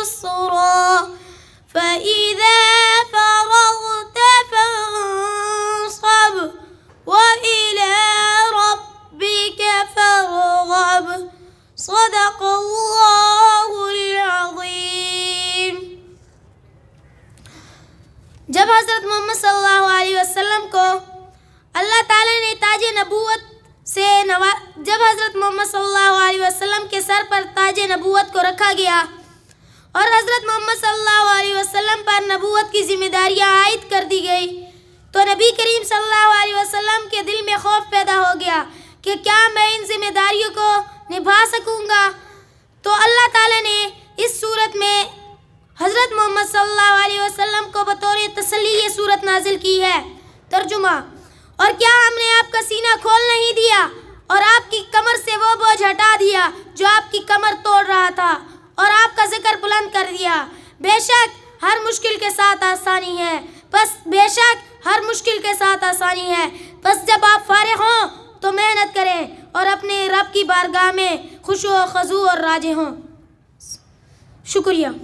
يسرا فإذا فرغت فانصب وإلى ربك فارغب صدق الله العظيم جب حضرت محمد صلى الله عليه وسلم کو اللہ تعالی نے تاج نبوت سے نواز جب حضرت محمد صلى الله عليه وسلم کے سر پر تاج نبوت کو رکھا گیا हज़रत मोहम्मद सल्लल्लाहु अलैहि वसल्लम पर नबूवत की जिम्मेदारियां आयद कर दी गई तो नबी करीम सल्लल्लाहु अलैहि वसल्लम के दिल में खौफ पैदा हो गया कि क्या मैं इन जिम्मेदारियों को निभा सकूँगा तो अल्लाह ताला ने इस सूरत में हज़रत मोहम्मद सल्लल्लाहु अलैहि वसल्लम को बतौर तसली ये सूरत नाजिल की है तर्जुमा और क्या हमने आपका सीना खोल नहीं दिया और आपकी कमर से वो बोझ हटा दिया जो आपकी कमर तोड़ रहा था और आपका जिक्र बुलंद कर दिया बेशक हर मुश्किल के साथ आसानी है बस बेशक हर मुश्किल के साथ आसानी है बस जब आप फारे हों तो मेहनत करें और अपने रब की बारगाह में खुश खजू और राजे हों शुक्रिया